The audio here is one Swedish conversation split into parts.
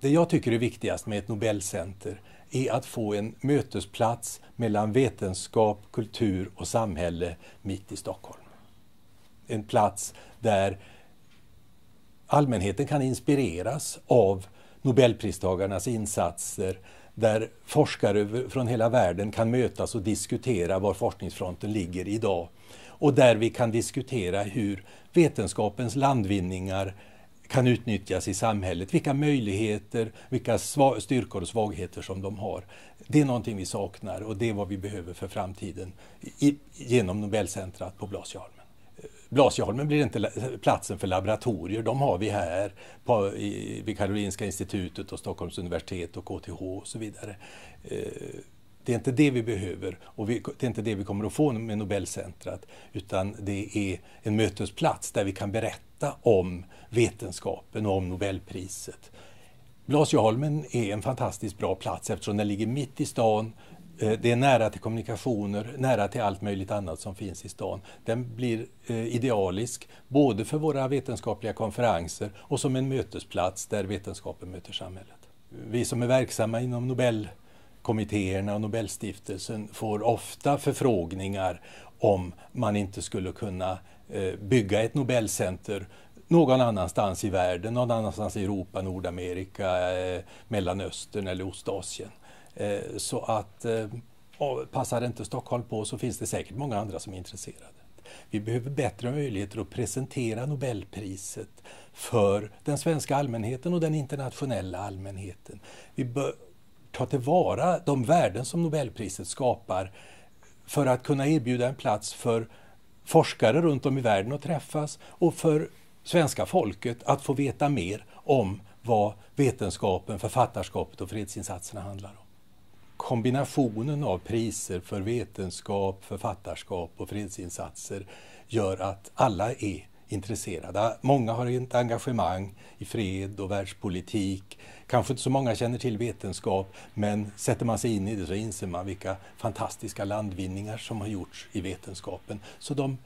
Det jag tycker är viktigast med ett Nobelcenter är att få en mötesplats mellan vetenskap, kultur och samhälle mitt i Stockholm. En plats där allmänheten kan inspireras av Nobelpristagarnas insatser, där forskare från hela världen kan mötas och diskutera var forskningsfronten ligger idag och där vi kan diskutera hur vetenskapens landvinningar kan utnyttjas i samhället. Vilka möjligheter, vilka styrkor och svagheter som de har. Det är någonting vi saknar och det är vad vi behöver för framtiden i, genom Nobelcentrat på Blasieholmen. Eh, Blasieholmen blir inte platsen för laboratorier, de har vi här på, i, vid Karolinska institutet och Stockholms universitet och KTH och så vidare. Eh, det är inte det vi behöver och vi, det är inte det vi kommer att få med Nobelcentrat utan det är en mötesplats där vi kan berätta om vetenskapen och om Nobelpriset. Blasieholmen är en fantastiskt bra plats eftersom den ligger mitt i stan. Eh, det är nära till kommunikationer, nära till allt möjligt annat som finns i stan. Den blir eh, idealisk både för våra vetenskapliga konferenser och som en mötesplats där vetenskapen möter samhället. Vi som är verksamma inom Nobel kommittéerna och Nobelstiftelsen får ofta förfrågningar om man inte skulle kunna eh, bygga ett Nobelcenter någon annanstans i världen, någon annanstans i Europa, Nordamerika, eh, Mellanöstern eller Ostasien. Eh, så att passar inte Stockholm på så finns det säkert många andra som är intresserade. Vi behöver bättre möjligheter att presentera Nobelpriset för den svenska allmänheten och den internationella allmänheten. Vi ta tillvara de värden som Nobelpriset skapar för att kunna erbjuda en plats för forskare runt om i världen att träffas och för svenska folket att få veta mer om vad vetenskapen, författarskapet och fredsinsatserna handlar om. Kombinationen av priser för vetenskap, författarskap och fredsinsatser gör att alla är intresserade. Många har ett engagemang i fred och världspolitik. Kanske inte så många känner till vetenskap, men sätter man sig in i det så inser man vilka fantastiska landvinningar som har gjorts i vetenskapen. Så de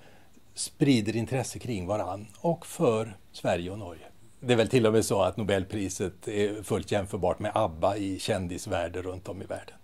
sprider intresse kring varann och för Sverige och Norge. Det är väl till och med så att Nobelpriset är fullt jämförbart med ABBA i kändisvärlden runt om i världen.